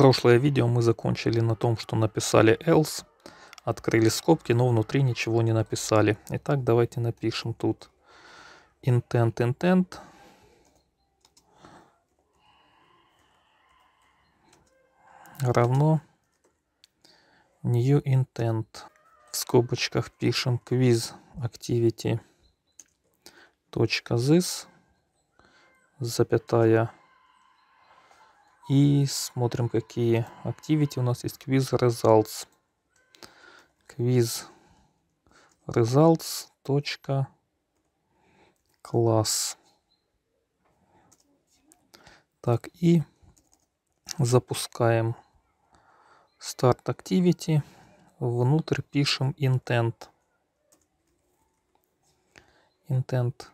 Прошлое видео мы закончили на том, что написали else, открыли скобки, но внутри ничего не написали. Итак, давайте напишем тут intent intent равно new intent. В скобочках пишем quiz activity.this запятая и смотрим, какие activity у нас есть. Quiz results. Quiz results. Точка. Класс. Так, и запускаем Start Activity. Внутрь пишем Intent. Intent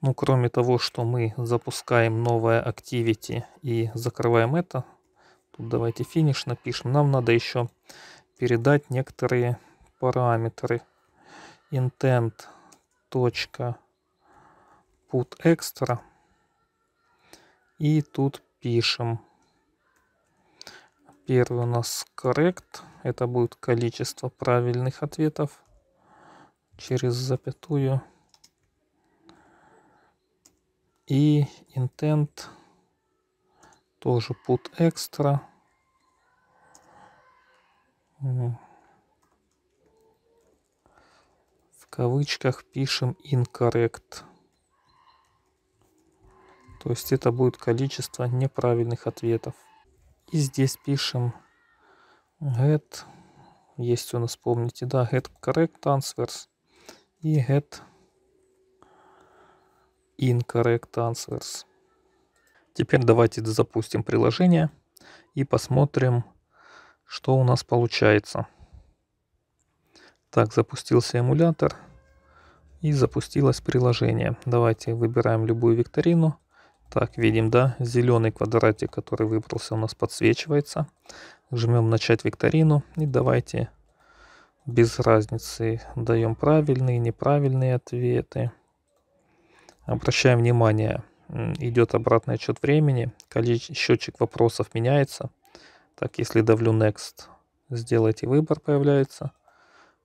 ну, кроме того, что мы запускаем новое Activity и закрываем это, тут давайте финиш напишем, нам надо еще передать некоторые параметры. Intent put extra и тут пишем первый у нас correct это будет количество правильных ответов через запятую и intent тоже put extra. В кавычках пишем incorrect. То есть это будет количество неправильных ответов. И здесь пишем get. Есть у нас, помните, да, get correct answers и get Incorrect Answers. Теперь давайте запустим приложение и посмотрим, что у нас получается. Так, запустился эмулятор и запустилось приложение. Давайте выбираем любую викторину. Так, видим, да, зеленый квадратик, который выбрался, у нас подсвечивается. Жмем начать викторину и давайте без разницы даем правильные, и неправильные ответы. Обращаем внимание, идет обратный отчет времени, счетчик вопросов меняется. Так, если давлю Next, сделайте выбор появляется.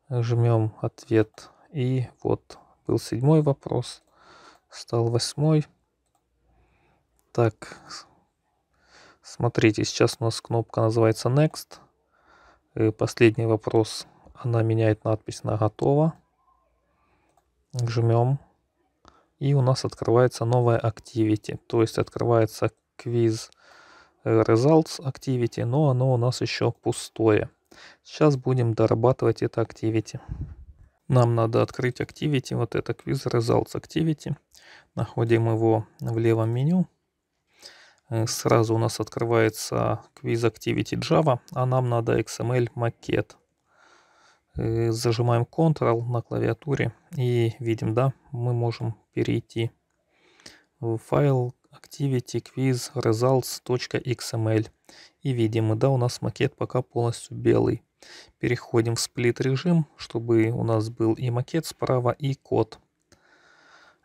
Жмем ответ. И вот был седьмой вопрос, стал восьмой. Так, смотрите, сейчас у нас кнопка называется Next. И э, последний вопрос, она меняет надпись на готово. Жмем и у нас открывается новая activity, то есть открывается quiz э, results activity, но оно у нас еще пустое. Сейчас будем дорабатывать это activity. Нам надо открыть activity, вот это quiz results activity. Находим его в левом меню. Э, сразу у нас открывается quiz activity Java, а нам надо XML макет. Э, зажимаем Ctrl на клавиатуре и видим, да, мы можем перейти в файл activity quiz results.xml и видим, да, у нас макет пока полностью белый. Переходим в сплит режим, чтобы у нас был и макет справа, и код.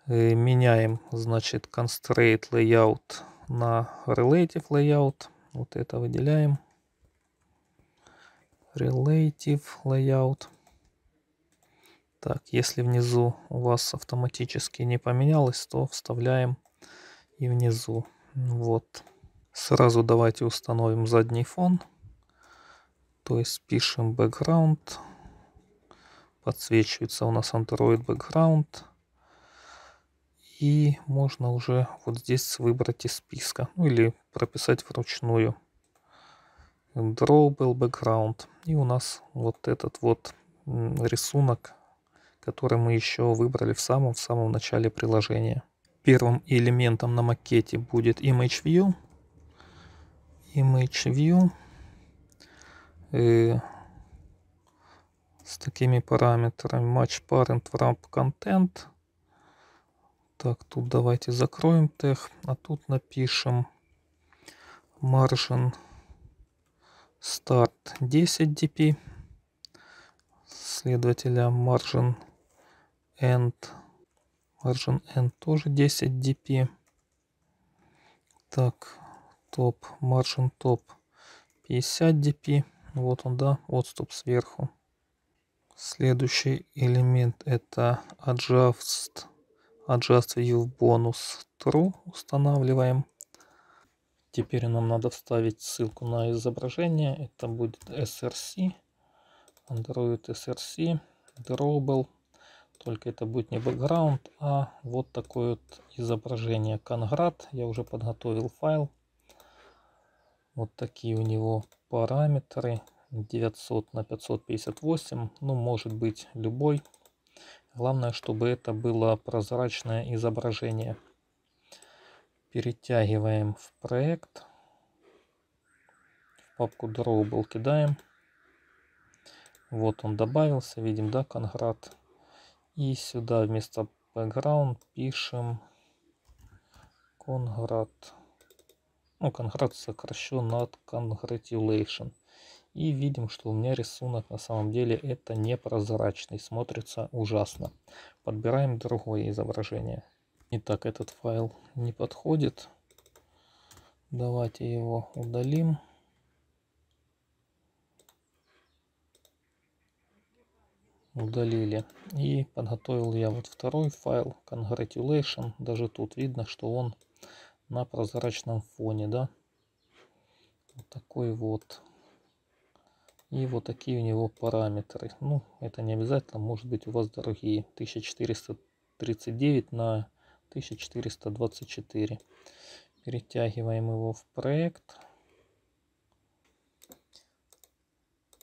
Э, меняем, значит, constraint layout на relative layout. Вот это выделяем. Relative Layout. Так, если внизу у вас автоматически не поменялось, то вставляем и внизу. Вот. Сразу давайте установим задний фон. То есть пишем background. Подсвечивается у нас Android background. И можно уже вот здесь выбрать из списка. Ну или прописать вручную drawable background. И у нас вот этот вот рисунок, который мы еще выбрали в самом-в самом начале приложения. Первым элементом на макете будет ImageView, ImageView э, с такими параметрами match parent wrap content. Так, тут давайте закроем тех, а тут напишем margin Старт 10 dp. Следователя margin end. Margin end тоже 10 dp. Так, топ, margin топ 50 dp. Вот он, да, отступ сверху. Следующий элемент это adjust, adjust view bonus true устанавливаем. Теперь нам надо вставить ссылку на изображение. Это будет src, Android src, Drawable. Только это будет не background, а вот такое вот изображение. Конград. Я уже подготовил файл. Вот такие у него параметры. 900 на 558. Ну, может быть любой. Главное, чтобы это было прозрачное изображение перетягиваем в проект. В папку был кидаем. Вот он добавился, видим, да, конград. И сюда вместо background пишем конград. Ну, конград сокращен от congratulation. И видим, что у меня рисунок на самом деле это непрозрачный, смотрится ужасно. Подбираем другое изображение. Итак, этот файл не подходит. Давайте его удалим. Удалили. И подготовил я вот второй файл, congratulation. Даже тут видно, что он на прозрачном фоне, да. Вот такой вот. И вот такие у него параметры. Ну, это не обязательно, может быть у вас дорогие. 1439 на 1424. Перетягиваем его в проект.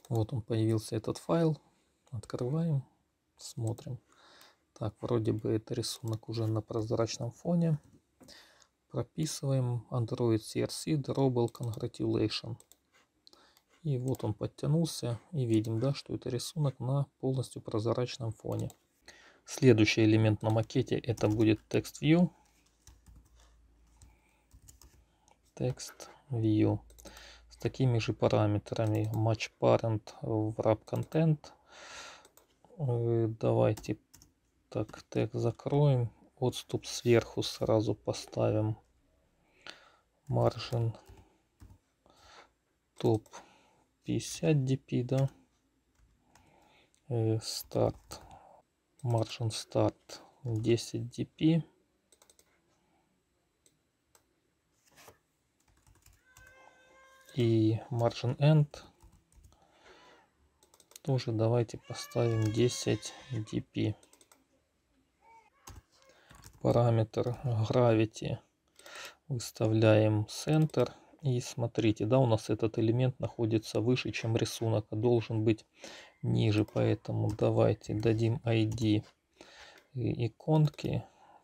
Вот он появился этот файл. Открываем, смотрим. Так, вроде бы это рисунок уже на прозрачном фоне. Прописываем Android CRC Drawable Congratulation. И вот он подтянулся. И видим, да, что это рисунок на полностью прозрачном фоне. Следующий элемент на макете это будет text view. Text view с такими же параметрами match parent wrap content. Э, давайте так тег закроем. Отступ сверху сразу поставим. Margin топ 50 dp, да. Э, старт Martian Start 10 DP. И Margin End тоже давайте поставим 10 DP. Параметр Gravity выставляем Center. И смотрите, да, у нас этот элемент находится выше, чем рисунок, а должен быть ниже, поэтому давайте дадим ID иконки,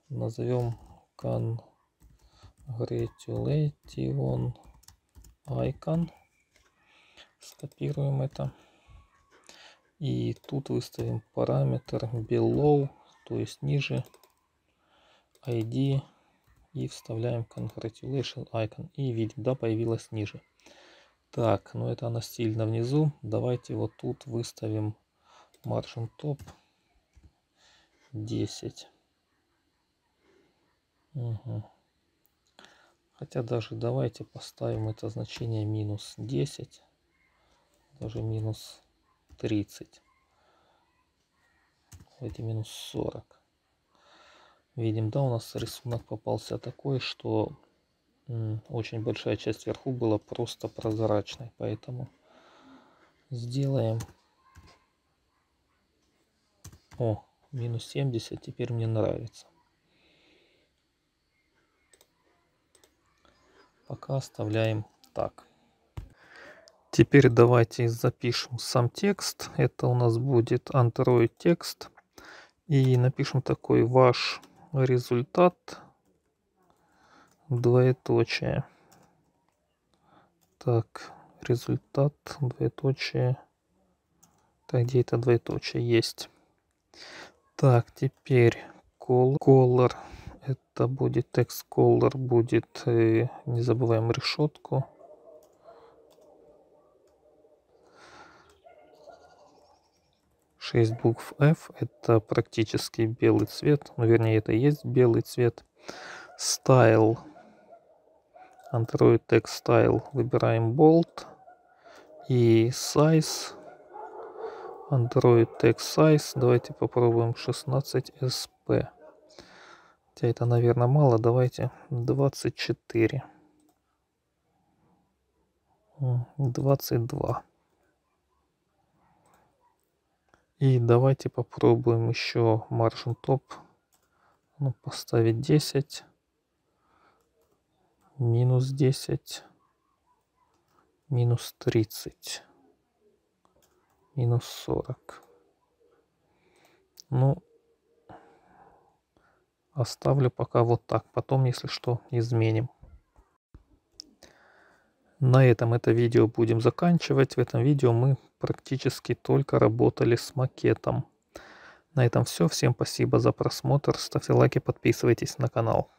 назовем congratulation icon, скопируем это и тут выставим параметр below, то есть ниже ID и вставляем congratulation icon и видим, да, появилось ниже. Так, ну это она сильно внизу. Давайте вот тут выставим margin топ 10. Угу. Хотя даже давайте поставим это значение минус 10, даже минус 30. Давайте минус 40. Видим, да, у нас рисунок попался такой, что очень большая часть вверху была просто прозрачной, поэтому сделаем. О, минус 70, теперь мне нравится. Пока оставляем так. Теперь давайте запишем сам текст. Это у нас будет Android текст. И напишем такой ваш результат двоеточие. Так, результат, двоеточие. Так, где это двоеточие? Есть. Так, теперь color. Это будет text color, будет, э, не забываем, решетку. Шесть букв F. Это практически белый цвет. Ну, вернее, это и есть белый цвет. Style Android Textile выбираем Bolt и Size. Android Text Size. Давайте попробуем 16 SP. Хотя это, наверное, мало. Давайте 24. 22. И давайте попробуем еще margin top ну, поставить 10 минус 10, минус 30, минус 40. Ну, оставлю пока вот так. Потом, если что, изменим. На этом это видео будем заканчивать. В этом видео мы практически только работали с макетом. На этом все. Всем спасибо за просмотр. Ставьте лайки, подписывайтесь на канал.